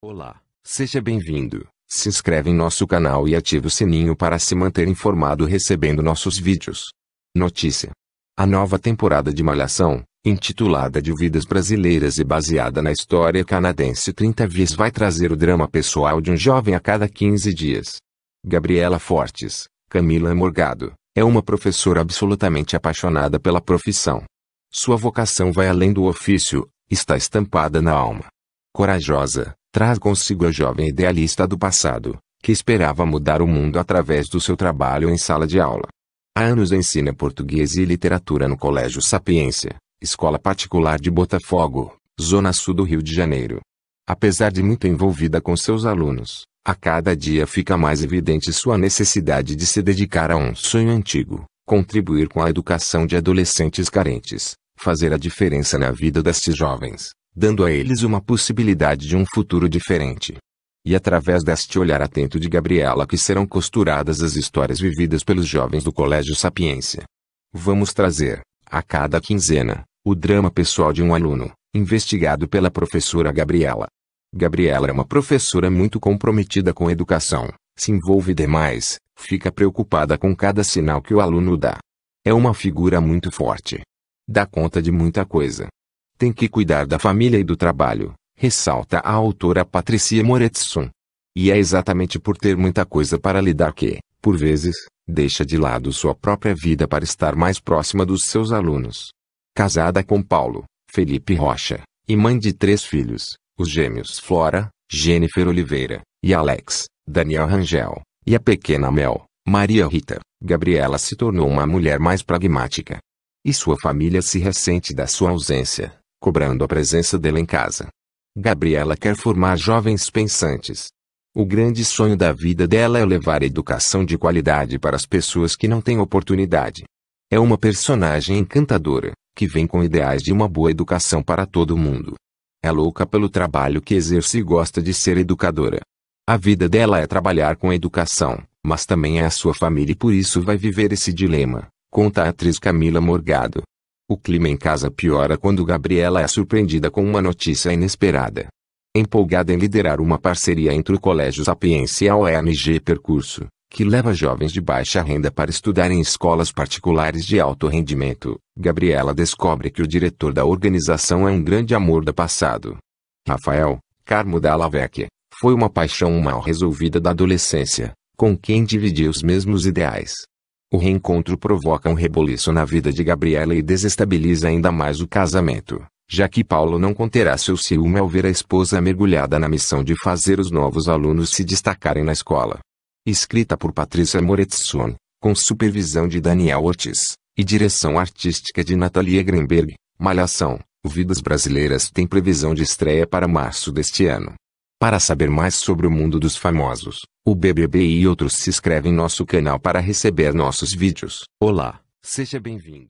Olá, seja bem-vindo. Se inscreve em nosso canal e ative o sininho para se manter informado recebendo nossos vídeos. Notícia: A nova temporada de Malhação, intitulada De Vidas Brasileiras e baseada na história canadense 30 Vias, vai trazer o drama pessoal de um jovem a cada 15 dias. Gabriela Fortes, Camila Morgado, é uma professora absolutamente apaixonada pela profissão. Sua vocação vai além do ofício, está estampada na alma corajosa, traz consigo a jovem idealista do passado, que esperava mudar o mundo através do seu trabalho em sala de aula. Há anos ensina português e literatura no Colégio Sapiência, escola particular de Botafogo, zona sul do Rio de Janeiro. Apesar de muito envolvida com seus alunos, a cada dia fica mais evidente sua necessidade de se dedicar a um sonho antigo, contribuir com a educação de adolescentes carentes, fazer a diferença na vida destes jovens dando a eles uma possibilidade de um futuro diferente. E através deste olhar atento de Gabriela que serão costuradas as histórias vividas pelos jovens do Colégio Sapiência. Vamos trazer, a cada quinzena, o drama pessoal de um aluno, investigado pela professora Gabriela. Gabriela é uma professora muito comprometida com a educação, se envolve demais, fica preocupada com cada sinal que o aluno dá. É uma figura muito forte. Dá conta de muita coisa, tem que cuidar da família e do trabalho, ressalta a autora Patricia Moretzson. E é exatamente por ter muita coisa para lidar que, por vezes, deixa de lado sua própria vida para estar mais próxima dos seus alunos. Casada com Paulo, Felipe Rocha, e mãe de três filhos, os gêmeos Flora, Jennifer Oliveira, e Alex, Daniel Rangel, e a pequena Mel, Maria Rita, Gabriela se tornou uma mulher mais pragmática. E sua família se ressente da sua ausência, cobrando a presença dela em casa. Gabriela quer formar jovens pensantes. O grande sonho da vida dela é levar educação de qualidade para as pessoas que não têm oportunidade. É uma personagem encantadora, que vem com ideais de uma boa educação para todo mundo. É louca pelo trabalho que exerce e gosta de ser educadora. A vida dela é trabalhar com educação, mas também é a sua família e por isso vai viver esse dilema, conta a atriz Camila Morgado. O clima em casa piora quando Gabriela é surpreendida com uma notícia inesperada. Empolgada em liderar uma parceria entre o Colégio Sapiência e a ONG Percurso, que leva jovens de baixa renda para estudar em escolas particulares de alto rendimento, Gabriela descobre que o diretor da organização é um grande amor do passado. Rafael, Carmo da Vecchia, foi uma paixão mal resolvida da adolescência, com quem dividia os mesmos ideais, o reencontro provoca um reboliço na vida de Gabriela e desestabiliza ainda mais o casamento, já que Paulo não conterá seu ciúme ao ver a esposa mergulhada na missão de fazer os novos alunos se destacarem na escola. Escrita por Patrícia Moretzson, com supervisão de Daniel Ortiz, e direção artística de Natalia Greenberg, Malhação, Vidas Brasileiras tem previsão de estreia para março deste ano. Para saber mais sobre o mundo dos famosos, o BBB e outros se inscreve em nosso canal para receber nossos vídeos. Olá, seja bem-vindo.